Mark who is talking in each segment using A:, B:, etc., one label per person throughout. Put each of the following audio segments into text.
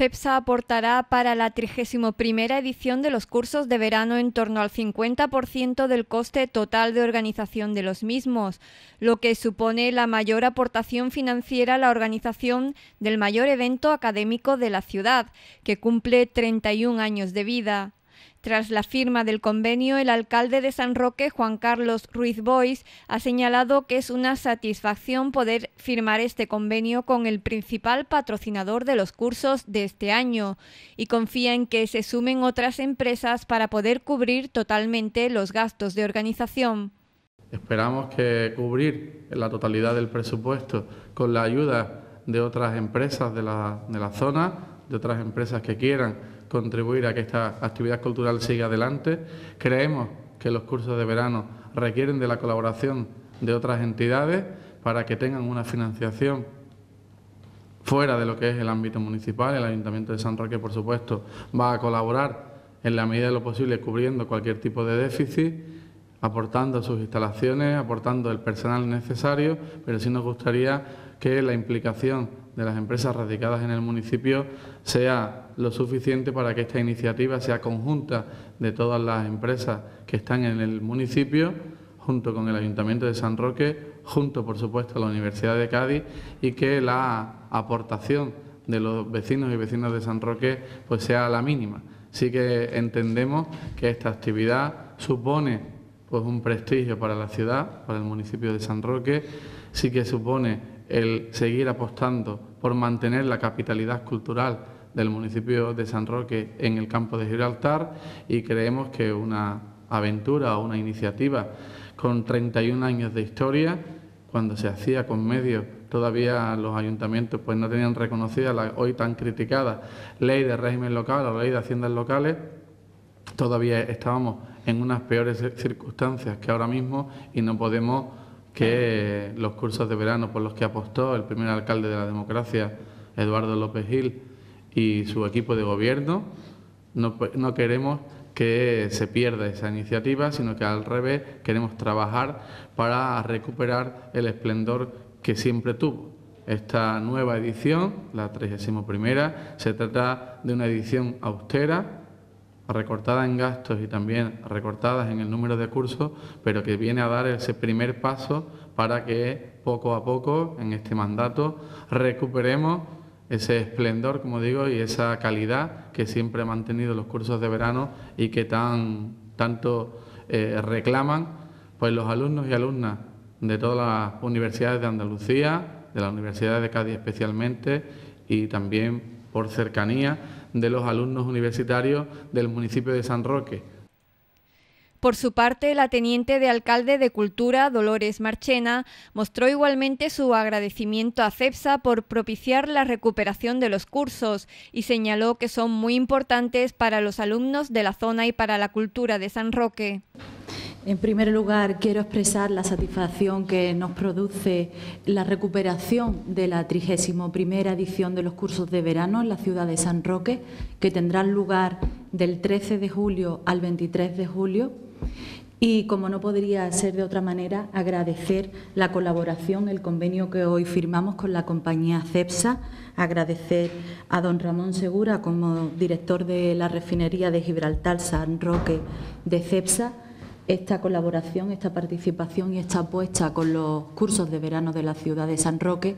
A: CEPSA aportará para la 31 edición de los cursos de verano en torno al 50% del coste total de organización de los mismos, lo que supone la mayor aportación financiera a la organización del mayor evento académico de la ciudad, que cumple 31 años de vida. Tras la firma del convenio, el alcalde de San Roque, Juan Carlos Ruiz Bois, ha señalado que es una satisfacción poder firmar este convenio con el principal patrocinador de los cursos de este año y confía en que se sumen otras empresas para poder cubrir totalmente los gastos de organización.
B: Esperamos que cubrir la totalidad del presupuesto con la ayuda de otras empresas de la, de la zona, de otras empresas que quieran contribuir a que esta actividad cultural siga adelante. Creemos que los cursos de verano requieren de la colaboración de otras entidades para que tengan una financiación fuera de lo que es el ámbito municipal. El Ayuntamiento de San Roque, por supuesto, va a colaborar en la medida de lo posible cubriendo cualquier tipo de déficit, aportando sus instalaciones, aportando el personal necesario, pero sí nos gustaría que la implicación de las empresas radicadas en el municipio sea lo suficiente para que esta iniciativa sea conjunta de todas las empresas que están en el municipio, junto con el Ayuntamiento de San Roque, junto por supuesto a la Universidad de Cádiz y que la aportación de los vecinos y vecinas de San Roque pues sea la mínima. Sí que entendemos que esta actividad supone pues un prestigio para la ciudad, para el municipio de San Roque, sí que supone el seguir apostando por mantener la capitalidad cultural del municipio de San Roque en el campo de Gibraltar y creemos que una aventura o una iniciativa con 31 años de historia, cuando se hacía con medios todavía los ayuntamientos pues no tenían reconocida la hoy tan criticada ley de régimen local o ley de haciendas locales, todavía estábamos en unas peores circunstancias que ahora mismo y no podemos que los cursos de verano por los que apostó el primer alcalde de la democracia, Eduardo López Gil, y su equipo de gobierno, no, queremos que se pierda esa iniciativa, sino que al revés queremos trabajar para recuperar el esplendor que siempre tuvo. Esta nueva edición, la 31, se trata de una edición austera, recortada en gastos y también recortadas en el número de cursos, pero que viene a dar ese primer paso para que poco a poco en este mandato recuperemos ese esplendor, como digo, y esa calidad que siempre han mantenido los cursos de verano y que tan, tanto eh, reclaman pues los alumnos y alumnas de todas las universidades de Andalucía, de la Universidad de Cádiz especialmente, y también por cercanía de los alumnos universitarios del municipio de San Roque.
A: Por su parte, la teniente de alcalde de Cultura, Dolores Marchena, mostró igualmente su agradecimiento a CEPSA por propiciar la recuperación de los cursos y señaló que son muy importantes para los alumnos de la zona y para la cultura de San Roque.
C: En primer lugar, quiero expresar la satisfacción que nos produce la recuperación de la 31 edición de los cursos de verano en la ciudad de San Roque, que tendrá lugar del 13 de julio al 23 de julio. Y, como no podría ser de otra manera, agradecer la colaboración, el convenio que hoy firmamos con la compañía CEPSA, agradecer a don Ramón Segura como director de la refinería de Gibraltar San Roque de CEPSA, esta colaboración, esta participación y esta apuesta con los cursos de verano de la ciudad de San Roque,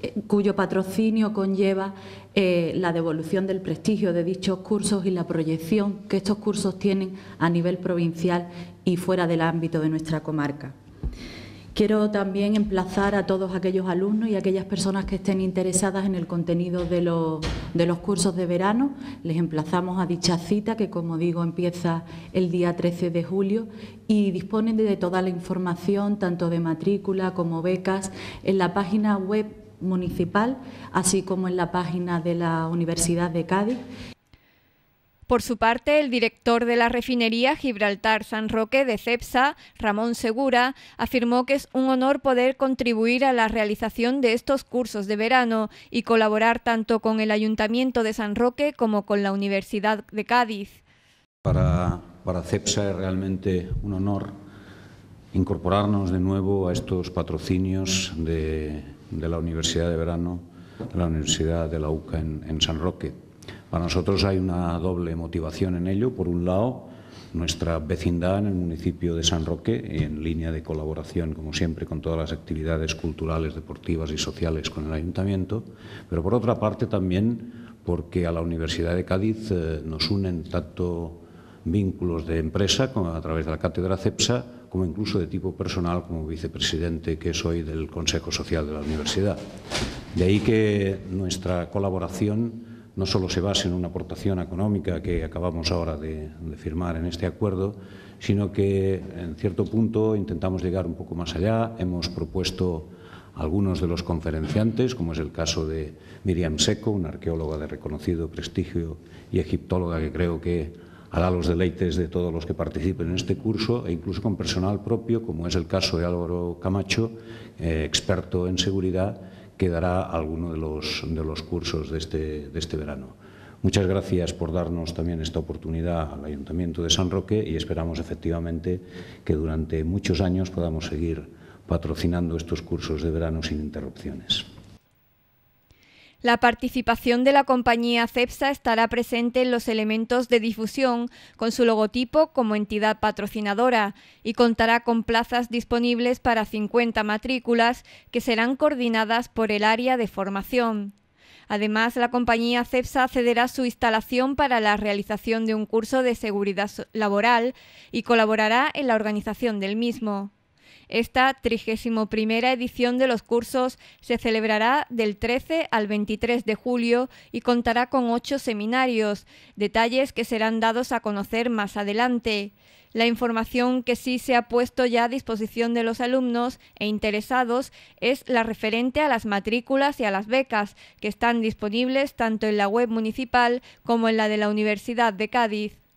C: eh, cuyo patrocinio conlleva eh, la devolución del prestigio de dichos cursos y la proyección que estos cursos tienen a nivel provincial y fuera del ámbito de nuestra comarca. Quiero también emplazar a todos aquellos alumnos y aquellas personas que estén interesadas en el contenido de los, cursos de verano. Les emplazamos a dicha cita que, como digo, empieza el día 13 de julio y disponen de toda la información, tanto de matrícula como becas, en la página web municipal, así como en la página de la Universidad de Cádiz.
A: Por su parte, el director de la refinería Gibraltar San Roque de CEPSA, Ramón Segura, afirmó que es un honor poder contribuir a la realización de estos cursos de verano y colaborar tanto con el Ayuntamiento de San Roque como con la Universidad de Cádiz.
D: Para, CEPSA es realmente un honor incorporarnos de nuevo a estos patrocinios de, la Universidad de Verano, de la Universidad de la UCA en San Roque. Para nosotros hay una doble motivación en ello. Por un lado, nuestra vecindad en el municipio de San Roque, en línea de colaboración, como siempre, con todas las actividades culturales, deportivas y sociales con el ayuntamiento, pero por otra parte también porque a la Universidad de Cádiz eh, nos unen tanto vínculos de empresa a través de la cátedra CEPSA, como incluso de tipo personal como vicepresidente que soy del Consejo Social de la Universidad. De ahí que nuestra colaboración no solo se basa en una aportación económica que acabamos ahora de, firmar en este acuerdo, sino que en cierto punto intentamos llegar un poco más allá. Hemos propuesto algunos de los conferenciantes, como es el caso de Miriam Seco, una arqueóloga de reconocido prestigio y egiptóloga que creo que hará los deleites de todos los que participen en este curso e incluso con personal propio, como es el caso de Álvaro Camacho, eh, experto en seguridad, quedará alguno de los, de los cursos de este, de este verano. Muchas gracias por darnos también esta oportunidad al Ayuntamiento de San Roque y esperamos efectivamente que durante muchos años podamos seguir patrocinando estos cursos de verano sin interrupciones.
A: La participación de la compañía CEPSA estará presente en los elementos de difusión, con su logotipo como entidad patrocinadora, y contará con plazas disponibles para 50 matrículas que serán coordinadas por el área de formación. Además, la compañía CEPSA cederá su instalación para la realización de un curso de seguridad laboral y colaborará en la organización del mismo. Esta primera edición de los cursos se celebrará del 13 al 23 de julio y contará con ocho seminarios, detalles que serán dados a conocer más adelante. La información que sí se ha puesto ya a disposición de los alumnos e interesados es la referente a las matrículas y a las becas, que están disponibles tanto en la web municipal como en la de la Universidad de Cádiz.